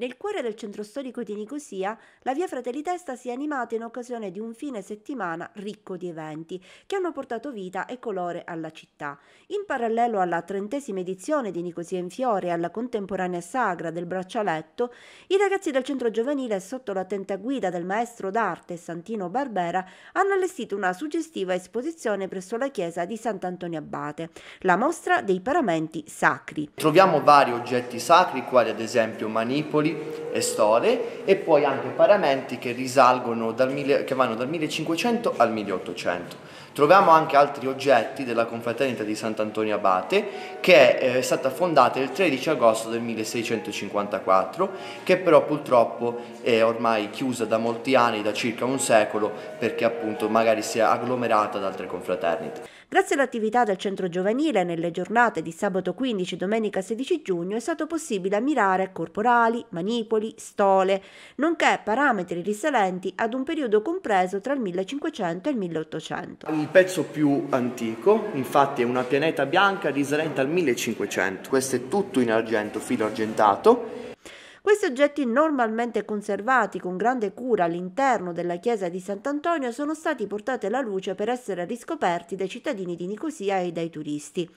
Nel cuore del centro storico di Nicosia, la via Fratelli Testa si è animata in occasione di un fine settimana ricco di eventi che hanno portato vita e colore alla città. In parallelo alla trentesima edizione di Nicosia in Fiore e alla contemporanea sagra del braccialetto, i ragazzi del centro giovanile, sotto l'attenta guida del maestro d'arte Santino Barbera, hanno allestito una suggestiva esposizione presso la chiesa di Sant'Antonio Abate, la mostra dei paramenti sacri. Troviamo vari oggetti sacri, quali ad esempio manipoli, secoli e storie e poi anche paramenti che risalgono dal, che vanno dal 1500 al 1800. Troviamo anche altri oggetti della confraternita di Sant'Antonio Abate che eh, è stata fondata il 13 agosto del 1654 che però purtroppo è ormai chiusa da molti anni, da circa un secolo perché appunto magari si è agglomerata ad altre confraternite. Grazie all'attività del centro giovanile nelle giornate di sabato 15 e domenica 16 giugno è stato possibile ammirare corporali, manipoli, stole, nonché parametri risalenti ad un periodo compreso tra il 1500 e il 1800. Il pezzo più antico, infatti è una pianeta bianca risalente al 1500. Questo è tutto in argento, filo argentato questi oggetti normalmente conservati con grande cura all'interno della chiesa di Sant'Antonio sono stati portati alla luce per essere riscoperti dai cittadini di Nicosia e dai turisti.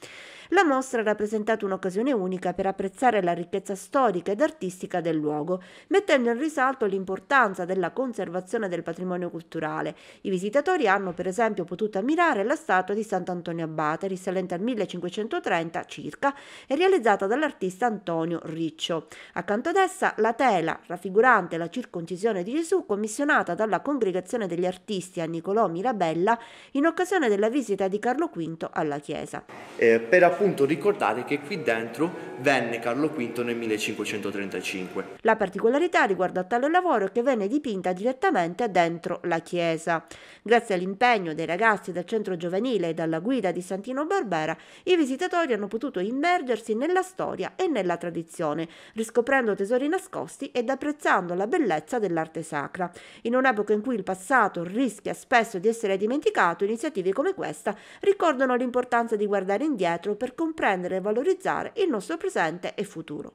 La mostra ha rappresentato un'occasione unica per apprezzare la ricchezza storica ed artistica del luogo, mettendo in risalto l'importanza della conservazione del patrimonio culturale. I visitatori hanno per esempio potuto ammirare la statua di Sant'Antonio Abate, risalente al 1530 circa, e realizzata dall'artista Antonio Riccio. Accanto ad essa stessa la tela raffigurante la circoncisione di Gesù commissionata dalla Congregazione degli Artisti a Niccolò Mirabella in occasione della visita di Carlo V alla Chiesa. Eh, per appunto ricordare che qui dentro venne Carlo V nel 1535. La particolarità riguardo a tale lavoro è che venne dipinta direttamente dentro la Chiesa. Grazie all'impegno dei ragazzi del centro giovanile e dalla guida di Santino Barbera, i visitatori hanno potuto immergersi nella storia e nella tradizione, riscoprendo tesori misteri nascosti ed apprezzando la bellezza dell'arte sacra. In un'epoca in cui il passato rischia spesso di essere dimenticato, iniziative come questa ricordano l'importanza di guardare indietro per comprendere e valorizzare il nostro presente e futuro.